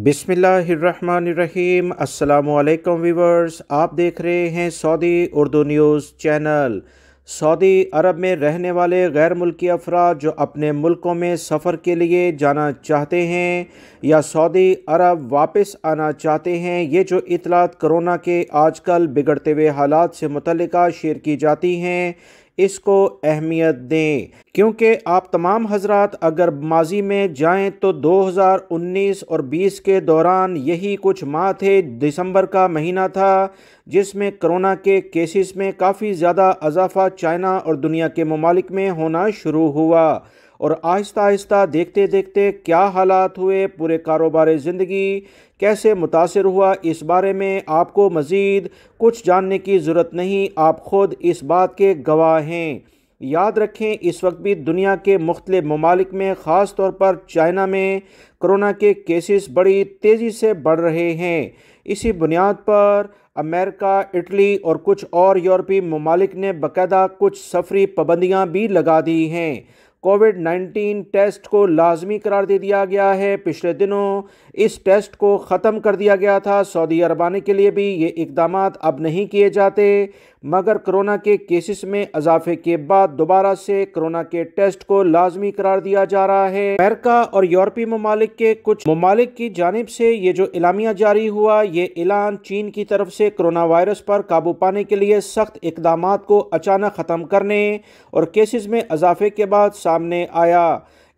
बिसमीम अल्लाम वीवर्स आप देख रहे हैं Saudi Urdu news channel Saudi Arab में रहने वाले गैर मुल्की अफराद जो अपने मुल्कों में सफ़र के लिए जाना चाहते हैं या सऊदी अरब वापस आना चाहते हैं ये जो इतलात करोना के आजकल बिगड़ते हुए हालात से मुतल शेयर की जाती हैं इसको अहमियत दें क्योंकि आप तमाम हजरात अगर माजी में जाएं तो 2019 और 20 के दौरान यही कुछ माह थे दिसंबर का महीना था जिसमें कोरोना के केसेस में काफ़ी ज़्यादा अजाफा चाइना और दुनिया के ममालिक में होना शुरू हुआ और आहिस्ता आहिस्ता देखते देखते क्या हालात हुए पूरे कारोबार ज़िंदगी कैसे मुतासर हुआ इस बारे में आपको मज़ीद कुछ जानने की ज़रूरत नहीं आप ख़ुद इस बात के गवाह हैं याद रखें इस वक्त भी दुनिया के मुख्तलि ममालिक में ख़ास तौर पर चाइना में कोरोना के केसेस बड़ी तेज़ी से बढ़ रहे हैं इसी बुनियाद पर अमेरिका इटली और कुछ और यूरोपीय ममालिक ने बाकायदा कुछ सफरी पाबंदियाँ भी लगा दी हैं कोविड 19 टेस्ट को लाजमी करार दे दिया गया है पिछले दिनों इस टेस्ट को ख़त्म कर दिया गया था सऊदी अरबानी के लिए भी ये इकदाम अब नहीं किए जाते मगर कोरोना के केसेस में इजाफे के बाद दोबारा से कोरोना के टेस्ट को लाजमी करार दिया जा रहा है अमेरिका और यूरोपीय ममालिक के कुछ ममालिक की जानब से ये जो इलामिया जारी हुआ ये ऐलान चीन की तरफ से कोरोना वायरस पर काबू पाने के लिए सख्त इकदाम को अचानक ख़त्म करने और केसेस में इजाफे के बाद सामने आया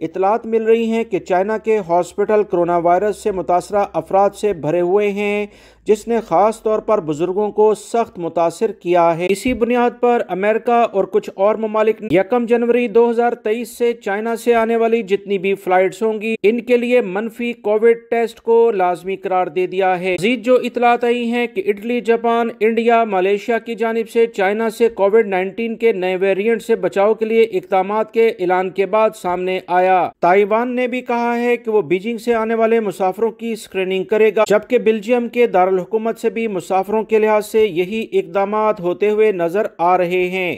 इतलात मिल रही हैं कि चाइना के हॉस्पिटल कोरोना वायरस से मुतासर अफराद से भरे हुए हैं जिसने ख़ास तौर पर बुज़ुर्गों को सख्त मुतासर किया है इसी बुनियाद पर अमेरिका और कुछ और ममालिक यकम जनवरी 2023 से चाइना से आने वाली जितनी भी फ्लाइट होंगी इनके लिए मनफी कोविड टेस्ट को लाजमी करार दे दिया है मजीद जो इतलात आई है की इटली जापान इंडिया मलेशिया की जानब से चाइना से कोविड नाइन्टीन के नए वेरियंट से बचाव के लिए इकदाम के ऐलान के बाद सामने आया ताइवान ने भी कहा है की वो बीजिंग से आने वाले मुसाफरों की स्क्रीनिंग करेगा जबकि बेल्जियम के दार दारकूमत से भी मुसाफरों के लिहाज से यही इकदाम होते हुए नज़र आ रहे हैं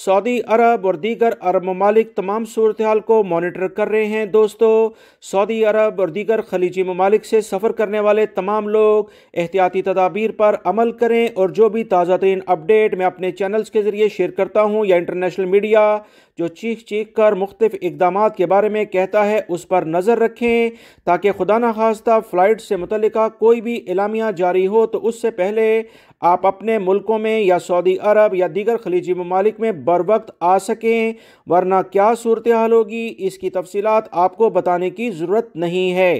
सऊदी अरब और दीगर अरब ममालिक तमाम सूरत हाल को मॉनिटर कर रहे हैं दोस्तों सऊदी अरब और दीगर खलीजी ममालिक से सफ़र करने वाले तमाम लोग एहतियाती तदाबीर पर अमल करें और जो भी ताज़ा तरीन अपडेट मैं अपने चैनल्स के ज़रिए शेयर करता हूँ या इंटरनेशनल मीडिया जो चीख चीख कर मुख्तफ इकदाम के बारे में कहता है उस पर नज़र रखें ताकि खुदा न खास्ता फ़्लाइट से मुतल कोई भी इलामिया जारी हो तो उससे पहले आप अपने मुल्कों में या सऊदी अरब या दीगर खलीजी ममालिक में बर वक्त आ सकें वरना क्या सूरत हाल होगी इसकी तफसीत आपको बताने की ज़रूरत नहीं है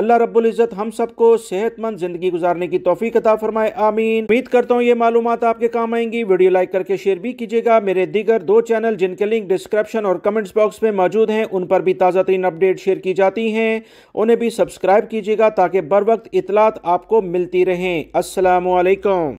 अल्लाह रब्बुल इज़्ज़त हम सबको सेहतमंद ज़िंदगी गुजारने की तोफ़ी कता फरमाए आमीन उम्मीद करता हूँ ये मालूम आपके काम आएंगी वीडियो लाइक करके शेयर भी कीजिएगा मेरे दीगर दो चैनल जिनके लिंक डिस्क्रिप्शन और कमेंट्स बॉक्स में मौजूद हैं उन पर भी ताज़ा तरीन अपडेट शेयर की जाती हैं उन्हें भी सब्सक्राइब कीजिएगा ताकि बर वक्त इतलात आपको मिलती रहें असलकम